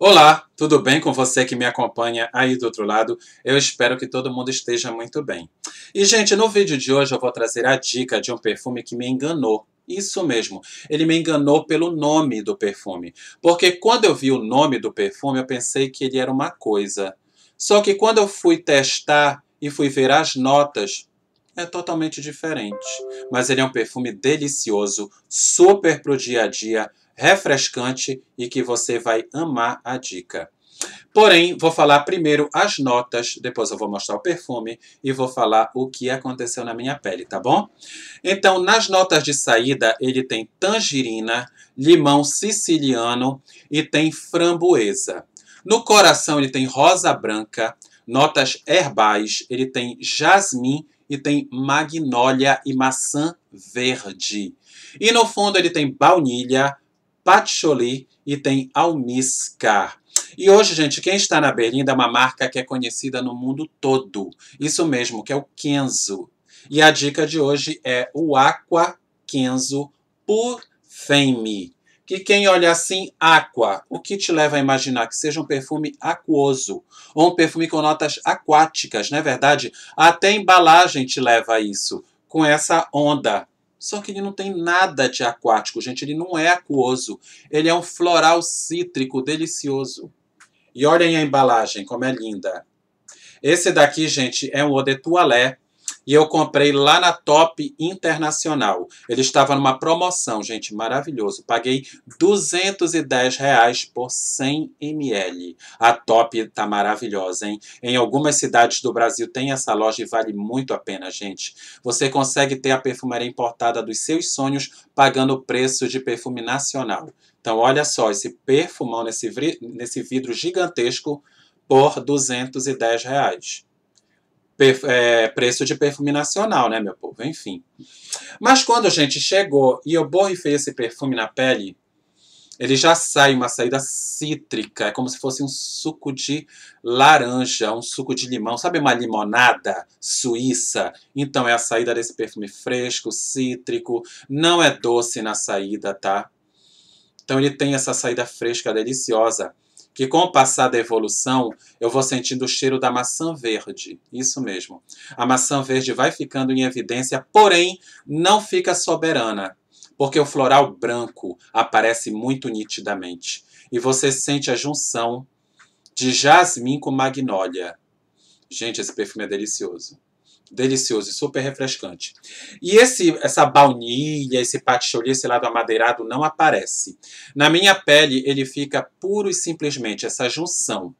Olá, tudo bem com você que me acompanha aí do outro lado? Eu espero que todo mundo esteja muito bem. E, gente, no vídeo de hoje eu vou trazer a dica de um perfume que me enganou. Isso mesmo, ele me enganou pelo nome do perfume. Porque quando eu vi o nome do perfume, eu pensei que ele era uma coisa. Só que quando eu fui testar e fui ver as notas, é totalmente diferente. Mas ele é um perfume delicioso, super pro dia a dia, refrescante e que você vai amar a dica. Porém, vou falar primeiro as notas, depois eu vou mostrar o perfume e vou falar o que aconteceu na minha pele, tá bom? Então, nas notas de saída, ele tem tangerina, limão siciliano e tem framboesa. No coração, ele tem rosa branca, notas herbais, ele tem jasmim e tem magnólia e maçã verde. E no fundo, ele tem baunilha, patchouli e tem almíscar. E hoje, gente, quem está na berlinda é uma marca que é conhecida no mundo todo. Isso mesmo, que é o Kenzo. E a dica de hoje é o Aqua Kenzo por Femme. Que quem olha assim, aqua, o que te leva a imaginar que seja um perfume aquoso, ou um perfume com notas aquáticas, não é verdade? Até a embalagem te leva a isso, com essa onda só que ele não tem nada de aquático, gente. Ele não é aquoso. Ele é um floral cítrico delicioso. E olhem a embalagem, como é linda. Esse daqui, gente, é um eau de toilette e eu comprei lá na Top Internacional. Ele estava numa promoção, gente, maravilhoso. Paguei 210 reais por 100 ml. A Top tá maravilhosa, hein? Em algumas cidades do Brasil tem essa loja e vale muito a pena, gente. Você consegue ter a perfumaria importada dos seus sonhos pagando o preço de perfume nacional. Então, olha só, esse perfumão nesse, nesse vidro gigantesco por 210 reais é, preço de perfume nacional, né, meu povo? Enfim. Mas quando a gente chegou e eu borrifei esse perfume na pele, ele já sai uma saída cítrica, é como se fosse um suco de laranja, um suco de limão, sabe uma limonada suíça? Então é a saída desse perfume fresco, cítrico, não é doce na saída, tá? Então ele tem essa saída fresca, deliciosa que com o passar da evolução eu vou sentindo o cheiro da maçã verde. Isso mesmo. A maçã verde vai ficando em evidência, porém não fica soberana, porque o floral branco aparece muito nitidamente e você sente a junção de jasmim com magnólia. Gente, esse perfume é delicioso delicioso e super refrescante. E esse, essa baunilha, esse patchouli, esse lado amadeirado não aparece. Na minha pele, ele fica puro e simplesmente essa junção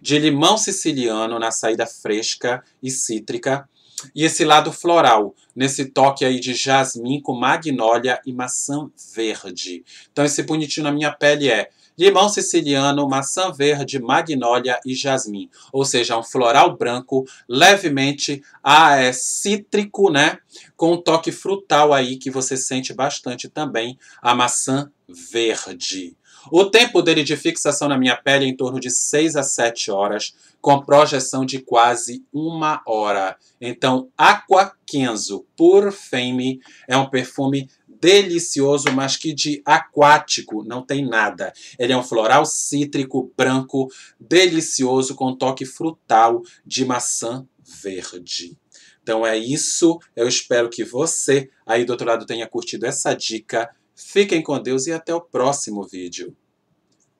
de limão siciliano na saída fresca e cítrica e esse lado floral, nesse toque aí de jasmim com magnólia e maçã verde. Então esse bonitinho na minha pele é Limão siciliano, maçã verde, magnólia e jasmim. Ou seja, um floral branco, levemente ah, é, cítrico, né? Com um toque frutal aí que você sente bastante também, a maçã verde. O tempo dele de fixação na minha pele é em torno de 6 a 7 horas, com projeção de quase uma hora. Então, Aqua Kenzo Pour Fame é um perfume delicioso, mas que de aquático não tem nada. Ele é um floral cítrico branco, delicioso, com toque frutal de maçã verde. Então é isso. Eu espero que você aí do outro lado tenha curtido essa dica. Fiquem com Deus e até o próximo vídeo.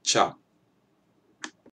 Tchau.